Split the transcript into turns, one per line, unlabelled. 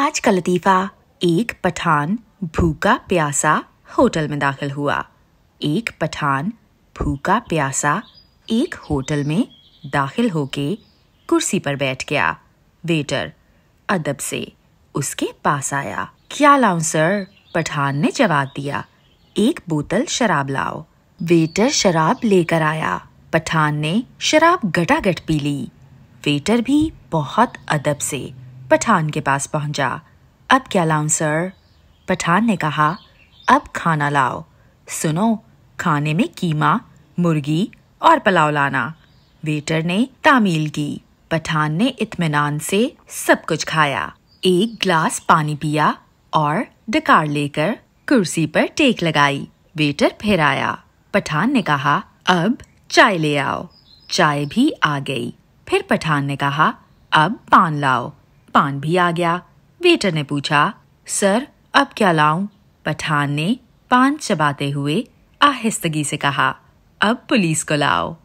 आज का लतीफ़ा एक पठान भूखा प्यासा होटल में दाखिल हुआ एक पठान भूखा प्यासा एक होटल में दाखिल होके कुर्सी पर बैठ गया वेटर अदब से उसके पास आया क्या लाऊं सर पठान ने जवाब दिया एक बोतल शराब लाओ वेटर शराब लेकर आया पठान ने शराब गटागट पी ली वेटर भी बहुत अदब से पठान के पास पहुंचा अब क्या लाऊं सर पठान ने कहा अब खाना लाओ सुनो खाने में कीमा मुर्गी और पलाव लाना वेटर ने तामील की पठान ने इतमान से सब कुछ खाया एक ग्लास पानी पिया और डकार लेकर कुर्सी पर टेक लगाई वेटर फिर आया पठान ने कहा अब चाय ले आओ चाय भी आ गई फिर पठान ने कहा अब पान लाओ पान भी आ गया वेटर ने पूछा सर अब क्या लाऊं? पठान ने पान चबाते हुए आहिस्तगी से कहा अब पुलिस को लाओ